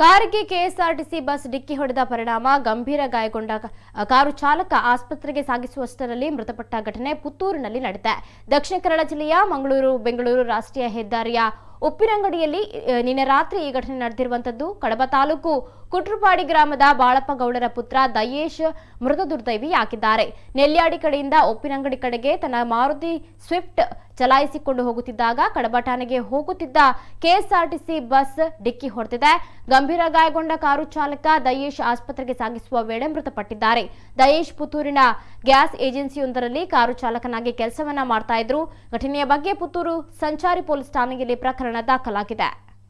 ಕಾರಿಗೆ KSRTC bus ಡಿಕ್ಕಿ ಹೊಡೆದ ಪರಿಣಾಮ ಗಂಭೀರ ಗಾಯಗೊಂಡ ಕಾರು ಚಾಲಕ ಆಸ್ಪತ್ರೆಗೆ ಸಾಗಿಸುವಷ್ಟರಲ್ಲಿ ಮೃತಪಟ್ಟ ಘಟನೆ ಪುತ್ತೂರಿನಲ್ಲಿ ನಡೆದಿದೆ ದಕ್ಷಿಣ ಕನ್ನಡ ಜಿಲ್ಲೆಯ ಮಂಗಳೂರು ಬೆಂಗಳೂರು ರಾಷ್ಟ್ರೀಯ ಹೆದ್ದಾರಿಯ ಉಪ್ಪಿನಂಗಡಿಯಲ್ಲಿ ನಿನ್ನೆ ರಾತ್ರಿ ಈ ಘಟನೆ ನಡೆದಿರುವಂತದ್ದು ಕಡಬ ತಾಲೂಕು ಕುಟ್ರುಪಾಡಿ ಗ್ರಾಮದ ಬಾಳಪ್ಪ ಗೌಡರ ಪುತ್ರ ದಯೇಶ್ ಮೃತ ಹಾಕಿದ್ದಾರೆ ನೆಲ್ಯಾಡಿ ಕಡೆಯಿಂದ ಉಪ್ಪಿನಂಗಡಿ ಕಡೆಗೆ ತನ್ನ ಮಾರುತಿ ಸ್ವಿಫ್ಟ್ ಚಲಾಯಿಸಿಕೊಂಡು ಹೋಗುತ್ತಿದ್ದಾಗ ಕಡಬ ಠಾಣೆಗೆ ಹೋಗುತ್ತಿದ್ದ ಕೆಎಸ್ಆರ್ಟಿಸಿ ಬಸ್ ಡಿಕ್ಕಿ ಹೊಡೆದಿದೆ ಗಂಭೀರ ಗಾಯಗೊಂಡ ಕಾರು ಚಾಲಕ ದಯೇಶ್ ಆಸ್ಪತ್ರೆಗೆ ಸಾಗಿಸುವ ವೇಳೆ ಮೃತಪಟ್ಟಿದ್ದಾರೆ ದಯೇಶ್ ಪುತ್ತೂರಿನ ಗ್ಯಾಸ್ ಏಜೆನ್ಸಿಯೊಂದರಲ್ಲಿ ಕಾರು ಚಾಲಕನಾಗಿ ಕೆಲಸವನ್ನ ಮಾಡ್ತಾ ಇದ್ರು ಘಟನೆಯ ಬಗ್ಗೆ ಪುತ್ತೂರು ಸಂಚಾರಿ ಪೊಲೀಸ್ ಠಾಣೆಯಲ್ಲಿ ಪ್ರಕರಣ ದಾಖಲಾಗಿದೆ